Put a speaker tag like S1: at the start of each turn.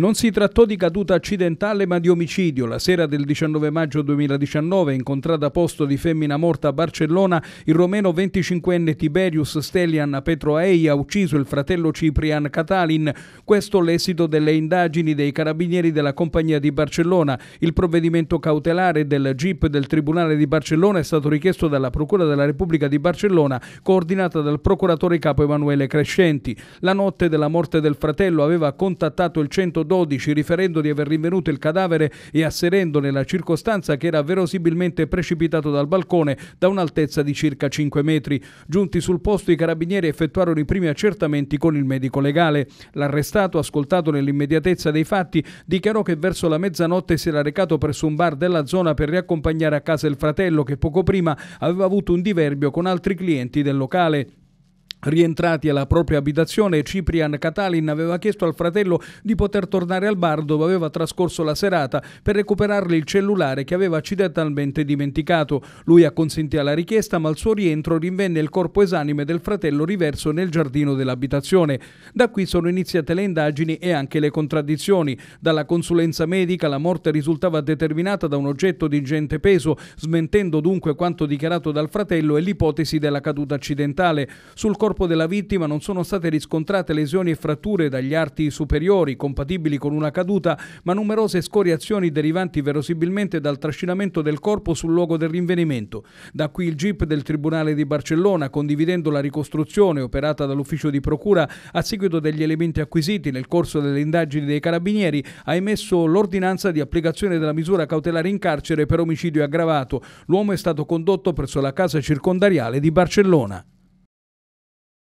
S1: Non si trattò di caduta accidentale ma di omicidio. La sera del 19 maggio 2019, incontrata a posto di femmina morta a Barcellona, il romeno 25enne Tiberius Stelian Petro Petroei ha ucciso il fratello Ciprian Catalin. Questo l'esito delle indagini dei carabinieri della compagnia di Barcellona. Il provvedimento cautelare del GIP del Tribunale di Barcellona è stato richiesto dalla Procura della Repubblica di Barcellona, coordinata dal procuratore capo Emanuele Crescenti. La notte della morte del fratello aveva contattato il 112 12, riferendo di aver rinvenuto il cadavere e asserendone la circostanza che era verosimilmente precipitato dal balcone da un'altezza di circa 5 metri. Giunti sul posto i carabinieri effettuarono i primi accertamenti con il medico legale. L'arrestato, ascoltato nell'immediatezza dei fatti, dichiarò che verso la mezzanotte si era recato presso un bar della zona per riaccompagnare a casa il fratello che poco prima aveva avuto un diverbio con altri clienti del locale. Rientrati alla propria abitazione, Ciprian Catalin aveva chiesto al fratello di poter tornare al bar dove aveva trascorso la serata per recuperargli il cellulare che aveva accidentalmente dimenticato. Lui acconsentì alla richiesta, ma al suo rientro rinvenne il corpo esanime del fratello riverso nel giardino dell'abitazione. Da qui sono iniziate le indagini e anche le contraddizioni. Dalla consulenza medica la morte risultava determinata da un oggetto di ingente peso, smentendo dunque quanto dichiarato dal fratello e l'ipotesi della caduta accidentale. Sul corpo corpo della vittima non sono state riscontrate lesioni e fratture dagli arti superiori compatibili con una caduta, ma numerose scoriazioni derivanti verosimilmente dal trascinamento del corpo sul luogo del rinvenimento. Da qui il GIP del Tribunale di Barcellona, condividendo la ricostruzione operata dall'ufficio di procura a seguito degli elementi acquisiti nel corso delle indagini dei carabinieri, ha emesso l'ordinanza di applicazione della misura cautelare in carcere per omicidio aggravato. L'uomo è stato condotto presso la casa circondariale di Barcellona.